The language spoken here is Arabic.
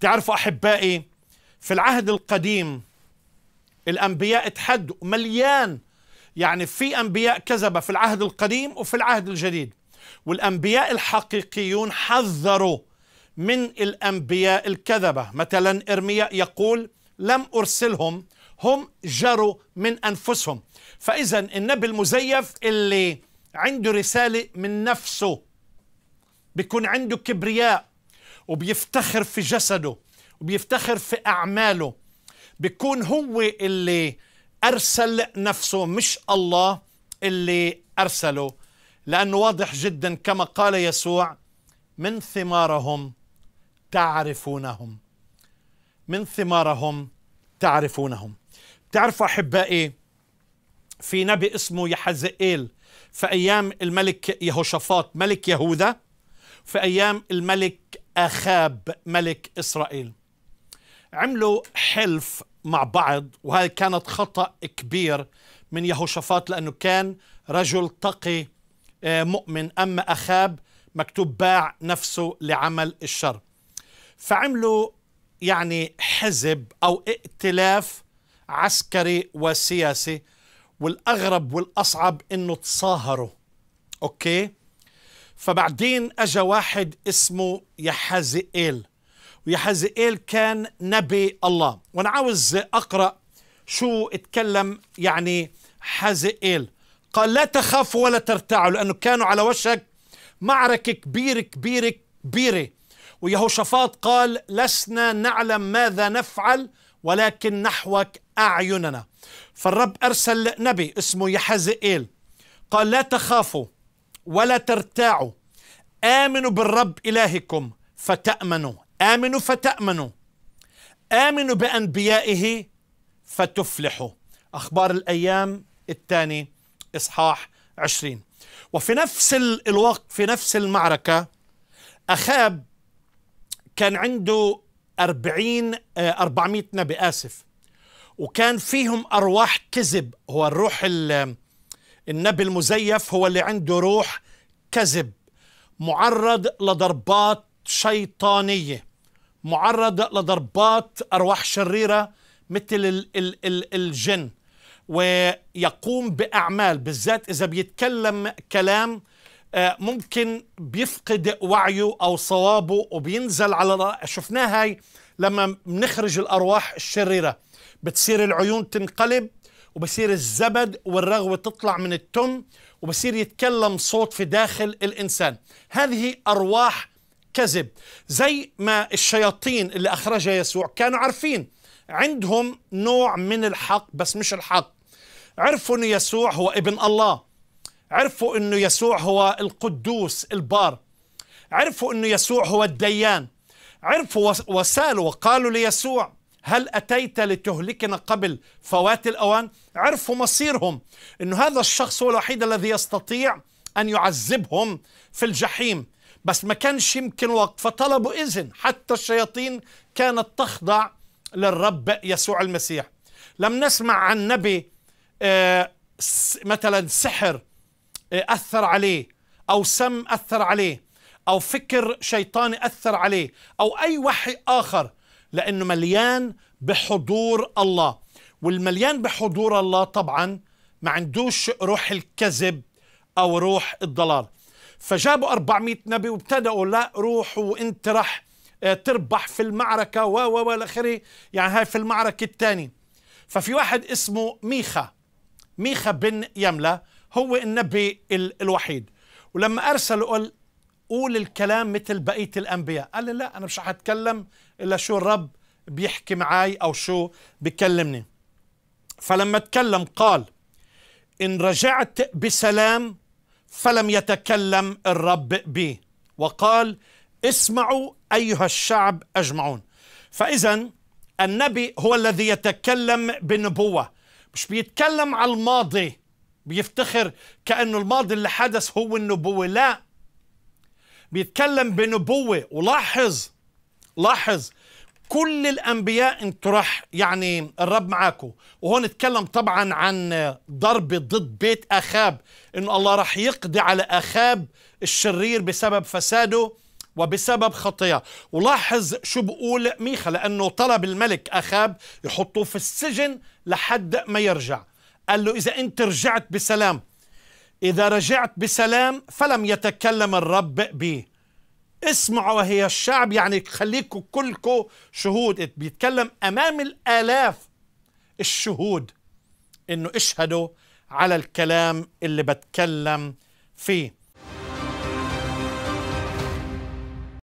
تعرفوا أحبائي في العهد القديم الأنبياء اتحدوا مليان يعني في أنبياء كذبة في العهد القديم وفي العهد الجديد والأنبياء الحقيقيون حذروا من الأنبياء الكذبة مثلا إرمياء يقول لم أرسلهم هم جروا من أنفسهم فإذا النبي المزيف اللي عنده رسالة من نفسه بيكون عنده كبرياء وبيفتخر في جسده وبيفتخر في أعماله بيكون هو اللي أرسل نفسه مش الله اللي أرسله لأنه واضح جدا كما قال يسوع من ثمارهم تعرفونهم من ثمارهم تعرفونهم تعرفوا أحبائي في نبي اسمه يحزئيل في أيام الملك يهوشافاط ملك يهوذا في أيام الملك اخاب ملك اسرائيل عملوا حلف مع بعض وهذا كانت خطا كبير من يهوشفات لانه كان رجل تقي آه، مؤمن اما اخاب مكتوب باع نفسه لعمل الشر فعملوا يعني حزب او ائتلاف عسكري وسياسي والاغرب والاصعب انه تصاهروا اوكي فبعدين اجى واحد اسمه يحزئيل ويحزئيل كان نبي الله وانا عاوز اقرا شو اتكلم يعني حزئيل قال لا تخافوا ولا ترتعوا لانه كانوا على وشك معركه كبيره كبيره كبيره ويهوشافاط قال لسنا نعلم ماذا نفعل ولكن نحوك اعيننا فالرب ارسل نبي اسمه يحزئيل قال لا تخافوا ولا ترتاعوا آمنوا بالرب إلهكم فتأمنوا آمنوا فتأمنوا آمنوا بأنبيائه فتفلحوا أخبار الأيام الثاني إصحاح عشرين وفي نفس الوقت في نفس المعركة أخاب كان عنده أربعين آه، أربعمائة نبي آسف وكان فيهم أرواح كذب هو الروح ال النبي المزيف هو اللي عنده روح كذب معرض لضربات شيطانية معرض لضربات أرواح شريرة مثل الـ الـ الـ الجن ويقوم بأعمال بالذات إذا بيتكلم كلام آه، ممكن بيفقد وعيه أو صوابه وبينزل على شفناها هاي لما بنخرج الأرواح الشريرة بتصير العيون تنقلب وبصير الزبد والرغوة تطلع من التم وبصير يتكلم صوت في داخل الإنسان هذه أرواح كذب زي ما الشياطين اللي أخرجها يسوع كانوا عارفين عندهم نوع من الحق بس مش الحق عرفوا أن يسوع هو ابن الله عرفوا أنه يسوع هو القدوس البار عرفوا أنه يسوع هو الديان عرفوا وسالوا وقالوا ليسوع هل أتيت لتهلكنا قبل فوات الأوان عرفوا مصيرهم أن هذا الشخص هو الوحيد الذي يستطيع أن يعذبهم في الجحيم بس ما كانش يمكن وقت فطلبوا إذن حتى الشياطين كانت تخضع للرب يسوع المسيح لم نسمع عن نبي آه، مثلا سحر آه، أثر عليه أو سم أثر عليه أو فكر شيطاني أثر عليه أو أي وحي آخر لأنه مليان بحضور الله والمليان بحضور الله طبعا ما عندوش روح الكذب أو روح الضلال فجابوا 400 نبي وابتدأوا لا روح وانت رح آه، تربح في المعركة و و و آخره يعني هاي في المعركة الثانية ففي واحد اسمه ميخا ميخا بن يملة هو النبي الوحيد ولما أرسل قال قول الكلام مثل بقية الأنبياء قال لي لا أنا مش هتكلم إلا شو الرب بيحكي معي أو شو بكلمني فلما تكلم قال إن رجعت بسلام فلم يتكلم الرب بي وقال اسمعوا أيها الشعب أجمعون فإذا النبي هو الذي يتكلم بنبوة مش بيتكلم على الماضي بيفتخر كأنه الماضي اللي حدث هو النبوة لا بيتكلم بنبوة ولاحظ لاحظ كل الانبياء انت راح يعني الرب معاكم وهون اتكلم طبعا عن ضرب ضد بيت اخاب انه الله راح يقضي على اخاب الشرير بسبب فساده وبسبب خطية ولاحظ شو بقول ميخا لأنه طلب الملك أخاب يحطوه في السجن لحد ما يرجع قال له إذا أنت رجعت بسلام إذا رجعت بسلام فلم يتكلم الرب به اسمعوا هي الشعب يعني خليكوا كلكم شهود بيتكلم امام الالاف الشهود انه اشهدوا على الكلام اللي بتكلم فيه